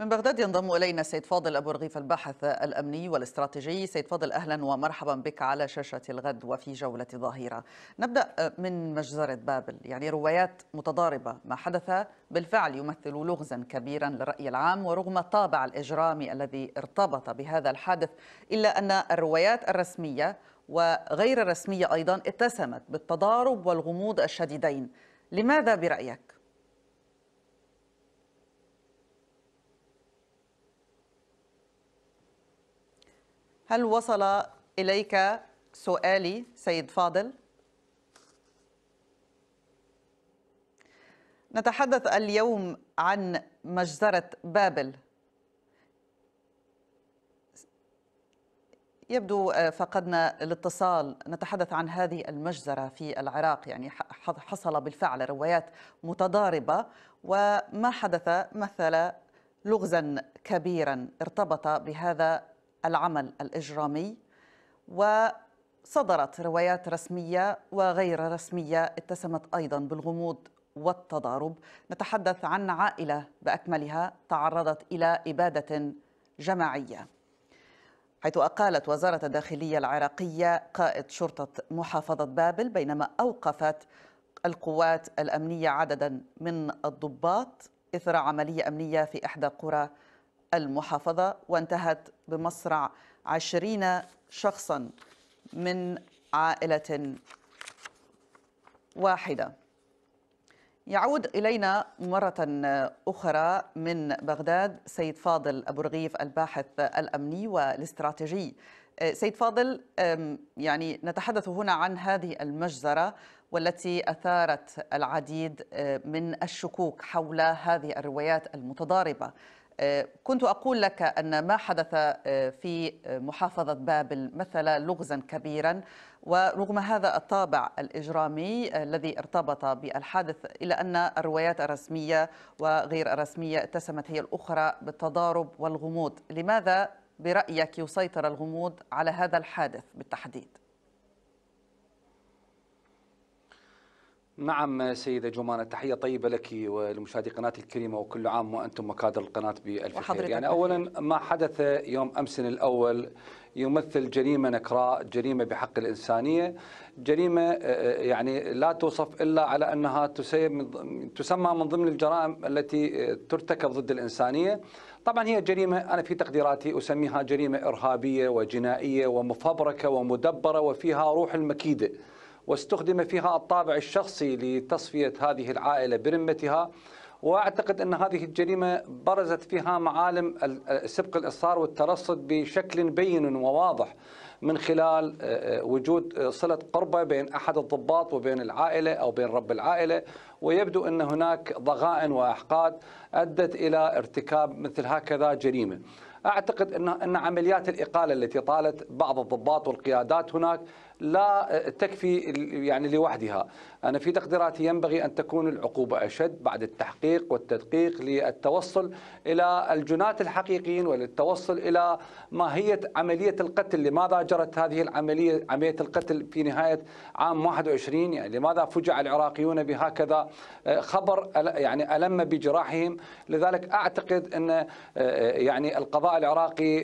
من بغداد ينضم إلينا سيد فاضل أبو رغيف الباحث الأمني والاستراتيجي سيد فاضل أهلا ومرحبا بك على شاشة الغد وفي جولة ظهيرة نبدأ من مجزرة بابل يعني روايات متضاربة ما حدث بالفعل يمثل لغزا كبيرا للرأي العام ورغم الطابع الإجرامي الذي ارتبط بهذا الحادث إلا أن الروايات الرسمية وغير الرسمية أيضا اتسمت بالتضارب والغموض الشديدين لماذا برأيك؟ هل وصل إليك سؤالي سيد فاضل؟ نتحدث اليوم عن مجزرة بابل يبدو فقدنا الاتصال نتحدث عن هذه المجزرة في العراق يعني حصل بالفعل روايات متضاربة وما حدث مثل لغزا كبيرا ارتبط بهذا العمل الإجرامي وصدرت روايات رسمية وغير رسمية اتسمت أيضا بالغموض والتضارب نتحدث عن عائلة بأكملها تعرضت إلى إبادة جماعية حيث أقالت وزارة الداخلية العراقية قائد شرطة محافظة بابل بينما أوقفت القوات الأمنية عددا من الضباط إثر عملية أمنية في إحدى قرى المحافظة وانتهت بمصرع عشرين شخصا من عائلة واحدة يعود إلينا مرة أخرى من بغداد سيد فاضل أبو رغيف الباحث الأمني والاستراتيجي سيد فاضل يعني نتحدث هنا عن هذه المجزرة والتي أثارت العديد من الشكوك حول هذه الروايات المتضاربة آه، كنت أقول لك أن ما حدث آه، في آه، محافظة بابل مثل لغزا كبيرا ورغم هذا الطابع الإجرامي الذي ارتبط بالحادث إلا أن الروايات الرسمية وغير الرسمية اتسمت هي الأخرى بالتضارب والغموض لماذا برأيك يسيطر الغموض على هذا الحادث بالتحديد؟ نعم سيدة جمان تحية طيبة لك ولمشاهدي قناتي الكريمة وكل عام وأنتم وكادر القناة بألف خير يعني أولا ما حدث يوم أمس الأول يمثل جريمة نكراء جريمة بحق الإنسانية جريمة آه، آه، يعني لا توصف إلا على أنها تسمى من ضمن الجرائم التي آه، ترتكب ضد الإنسانية طبعا هي جريمة أنا في تقديراتي أسميها جريمة إرهابية وجنائية ومفبركة ومدبرة وفيها روح المكيدة واستخدم فيها الطابع الشخصي لتصفية هذه العائلة برمتها واعتقد ان هذه الجريمه برزت فيها معالم سبق الاصرار والترصد بشكل بين وواضح من خلال آه، آه، وجود آه، صله قربه بين احد الضباط وبين العائله او بين رب العائله ويبدو ان هناك ضغائن واحقاد ادت الى ارتكاب مثل هكذا جريمه. اعتقد ان ان عمليات الاقاله التي طالت بعض الضباط والقيادات هناك لا آه، تكفي يعني لوحدها أنا في تقديراتي ينبغي أن تكون العقوبة أشد بعد التحقيق والتدقيق للتوصل إلى الجنات الحقيقيين وللتوصل إلى ماهية عملية القتل لماذا جرت هذه العملية عملية القتل في نهاية عام 21 يعني لماذا فجع العراقيون بهكذا آه، خبر يعني ألم بجراحهم لذلك أعتقد أن آه، يعني القضاء العراقي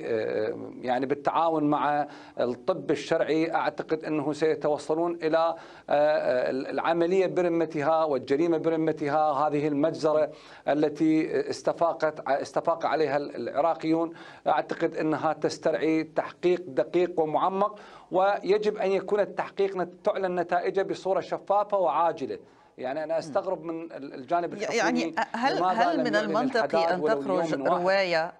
يعني بالتعاون مع الطب الشرعي أعتقد أنه سيتوصلون إلى آه، آه، العملية برمتها والجريمة برمتها هذه المجزرة التي استفاقت استفاق عليها العراقيون أعتقد أنها تسترعي تحقيق دقيق ومعمق ويجب أن يكون التحقيق تعلن نتائجه بصورة شفافة وعاجلة يعني انا استغرب من الجانب يعني الحكومي يعني هل هل من المنطقي ان تخرج روايه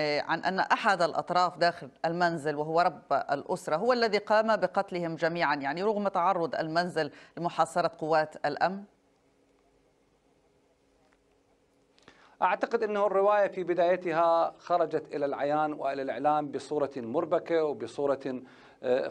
آه، عن أن أحد الأطراف داخل المنزل وهو رب الأسرة هو الذي قام بقتلهم جميعا يعني رغم تعرض المنزل لمحاصرة قوات الأمن أعتقد أنه الرواية في بدايتها خرجت إلى العيان وإلى الإعلام بصورة مربكة وبصورة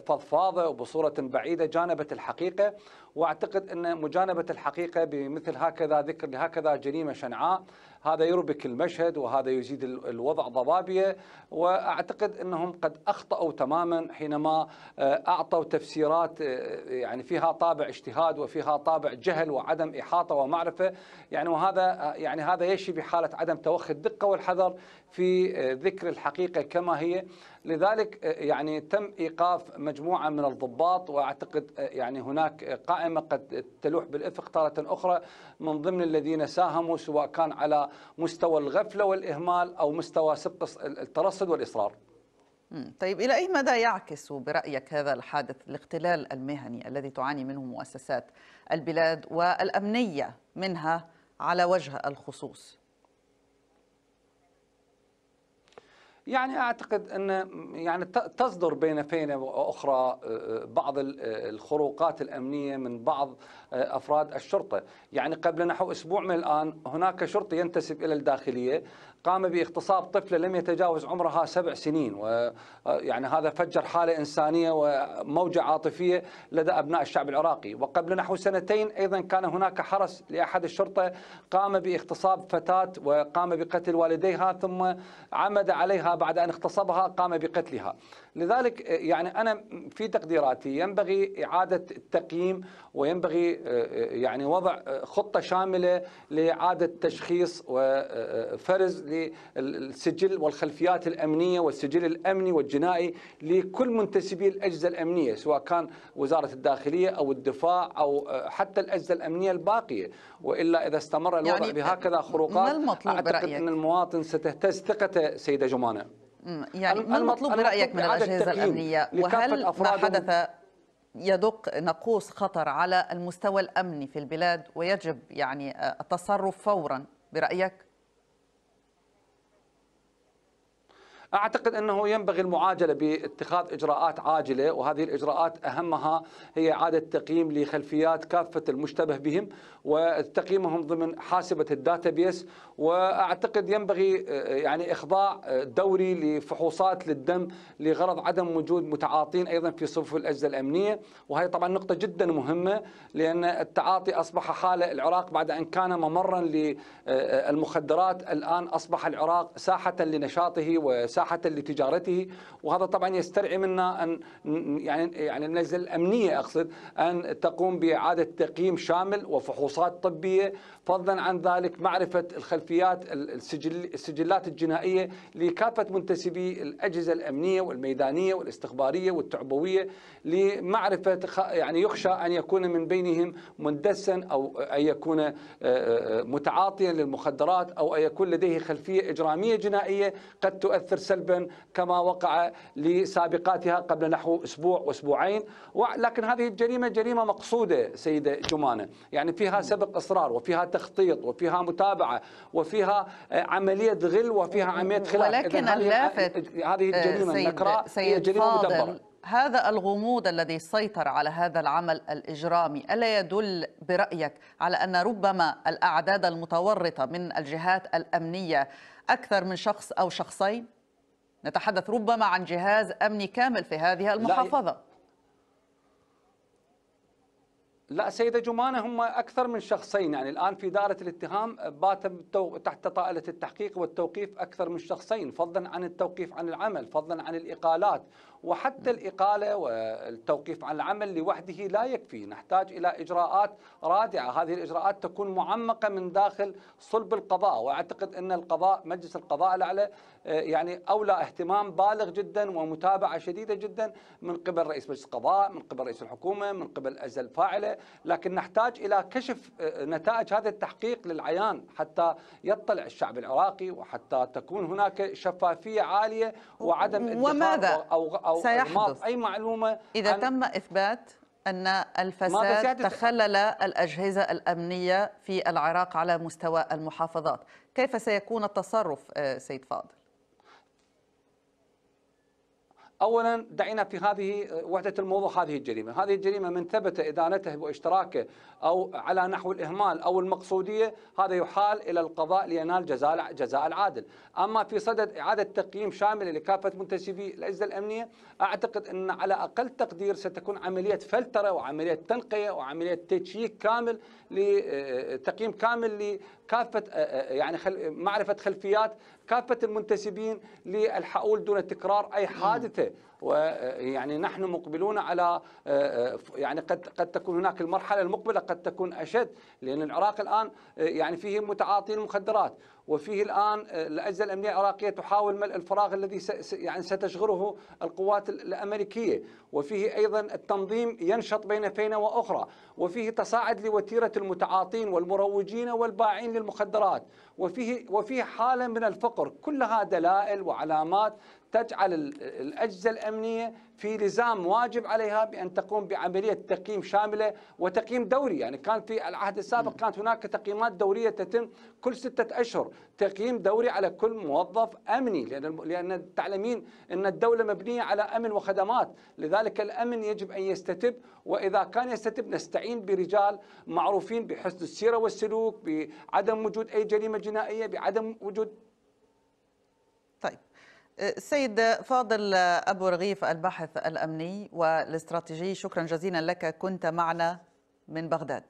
فضفاضه وبصوره بعيده جانبت الحقيقه واعتقد ان مجانبه الحقيقه بمثل هكذا ذكر لهكذا جريمه شنعاء هذا يربك المشهد وهذا يزيد الوضع ضبابيه واعتقد انهم قد اخطاوا تماما حينما آه، اعطوا تفسيرات آه، يعني فيها طابع اجتهاد وفيها طابع جهل وعدم احاطه ومعرفه يعني وهذا آه، يعني هذا يشي بحاله عدم توخي الدقه والحذر في ذكر الحقيقه كما هي لذلك آه، يعني تم ايقاف مجموعه من الضباط واعتقد آه، يعني هناك قائمه قد تلوح بالافق تاره اخرى من ضمن الذين ساهموا سواء كان على مستوى الغفله والاهمال او مستوى سبق الترصد والاصرار. طيب إلى أي مدى يعكس برأيك هذا الحادث الاختلال المهني الذي تعاني منه مؤسسات البلاد والأمنية منها على وجه الخصوص؟ يعني اعتقد ان يعني تصدر بين فينا واخرى آه، آه، بعض آه، الخروقات الامنيه من بعض افراد الشرطه، يعني قبل نحو اسبوع من الان هناك شرطي ينتسب الى الداخليه قام باغتصاب طفلة لم يتجاوز عمرها سبع سنين ويعني آه، هذا فجر حالة إنسانية وموجة عاطفية لدى أبناء الشعب العراقي وقبل نحو سنتين أيضا كان هناك حرس لأحد الشرطة قام باغتصاب فتاة وقام بقتل والديها ثم عمد عليها بعد أن اغتصبها قام بقتلها لذلك آه، يعني أنا في تقديراتي ينبغي إعادة التقييم وينبغي آه، يعني وضع خطة شاملة لإعادة تشخيص وفرز هذه السجل والخلفيات الامنيه والسجل الامني والجنائي لكل منتسبي الاجهزه الامنيه سواء كان وزاره الداخليه او الدفاع او آه، حتى الاجهزه الامنيه الباقيه والا اذا استمر الوضع يعني بهكذا خروقات ما المطلوب اعتقد برأيك؟ ان المواطن ستهتز ثقته سيده جمانه يعني ما المطلوب برايك من الاجهزه الامنيه وهل ما حدث يدق نقوص خطر على المستوى الامني في البلاد ويجب يعني آه، التصرف فورا برايك أعتقد أنه ينبغي المعاجلة باتخاذ إجراءات عاجلة وهذه الإجراءات أهمها هي إعادة تقييم لخلفيات كافة المشتبه بهم وتقييمهم ضمن حاسبة الداتابيس وأعتقد ينبغي آه، يعني إخضاع آه، دوري لفحوصات للدم لغرض عدم وجود متعاطين أيضا في صفوف الأجهزة الأمنية وهي طبعا نقطة جدا مهمة لأن التعاطي أصبح حالة العراق بعد أن كان ممرا للمخدرات آه، الآن أصبح العراق ساحة لنشاطه وس ساحة لتجارته وهذا طبعا يسترعي منا أن يعني يعني النزل الأمنية أقصد أن تقوم بإعادة تقييم شامل وفحوصات طبية فضلا عن ذلك معرفة الخلفيات السجل السجلات الجنائية لكافة منتسبي الأجهزة الأمنية والميدانية والاستخبارية والتعبوية لمعرفة يعني يخشى أن يكون من بينهم مندسا أو أن يكون آه، آه، متعاطيا للمخدرات أو أن يكون لديه خلفية إجرامية جنائية قد تؤثر سلبا كما وقع لسابقاتها قبل نحو اسبوع واسبوعين ولكن هذه الجريمه جريمه مقصوده سيده جمانه يعني فيها سبق اصرار وفيها تخطيط وفيها متابعه وفيها عمليه غل وفيها عمليه خلاف ولكن اللافت هذه الجريمه آه، النكراء هي جريمه مدبره هذا الغموض الذي سيطر على هذا العمل الإجرامي ألا يدل برأيك على أن ربما الأعداد المتورطة من الجهات الأمنية أكثر من شخص أو شخصين؟ نتحدث ربما عن جهاز أمني كامل في هذه المحافظة لا, لا سيدة جمانة هم أكثر من شخصين يعني الآن في دائرة الاتهام بات تحت طائلة التحقيق والتوقيف أكثر من شخصين فضلا عن التوقيف عن العمل فضلا عن الإقالات وحتى الإقالة والتوقيف عن العمل لوحده لا يكفي نحتاج إلى إجراءات رادعة هذه الإجراءات تكون معمقة من داخل صلب القضاء وأعتقد أن القضاء مجلس القضاء الأعلى آه، يعني أولى اهتمام بالغ جدا ومتابعة شديدة جدا من قبل رئيس مجلس القضاء من قبل رئيس الحكومة من قبل الأجهزة الفاعلة لكن نحتاج إلى كشف آه، نتائج هذا التحقيق للعيان حتى يطلع الشعب العراقي وحتى تكون هناك شفافية عالية وعدم وماذا؟ أو او سيحدث اي معلومه اذا تم اثبات أن الفساد تخلل الأجهزة الأمنية في العراق على مستوى المحافظات كيف سيكون التصرف آه، سيد فاضل؟ اولا دعينا في هذه آه، وحده الموضوع هذه الجريمه، هذه الجريمه من ثبت ادانته واشتراكه او على نحو الاهمال او المقصوديه هذا يحال الى القضاء لينال جزاء جزاء العادل، اما في صدد اعاده تقييم شامل لكافه منتسبي الاجهزه الامنيه اعتقد ان على اقل تقدير ستكون عمليه فلتره وعمليه تنقيه وعمليه تشييك كامل لتقييم آه، آه، كامل لكافه يعني معرفه خلفيات كافة المنتسبين للحقول دون تكرار أي حادثة ويعني نحن مقبلون على آه، آه، يعني قد قد تكون هناك المرحله المقبله قد تكون اشد لان العراق الان آه، يعني فيه متعاطين المخدرات وفيه الان الاجهزه الامنيه العراقيه تحاول ملء الفراغ الذي يعني ستشغله القوات الامريكيه، وفيه ايضا التنظيم ينشط بين فينه واخرى، وفيه تصاعد لوتيره المتعاطين والمروجين والباعين للمخدرات، وفيه وفيه حاله من الفقر، كلها دلائل وعلامات تجعل الأجهزة الأمنية في لزام واجب عليها بأن تقوم بعملية تقييم شاملة وتقييم دوري يعني كان في العهد السابق كانت هناك تقييمات دورية تتم كل ستة أشهر تقييم دوري على كل موظف أمني لأن لأن تعلمين أن الدولة مبنية على أمن وخدمات لذلك الأمن يجب أن يستتب وإذا كان يستتب نستعين برجال معروفين بحسن السيرة والسلوك بعدم وجود أي جريمة جنائية بعدم وجود سيد فاضل أبو رغيف الباحث الأمني والاستراتيجي شكرا جزيلا لك كنت معنا من بغداد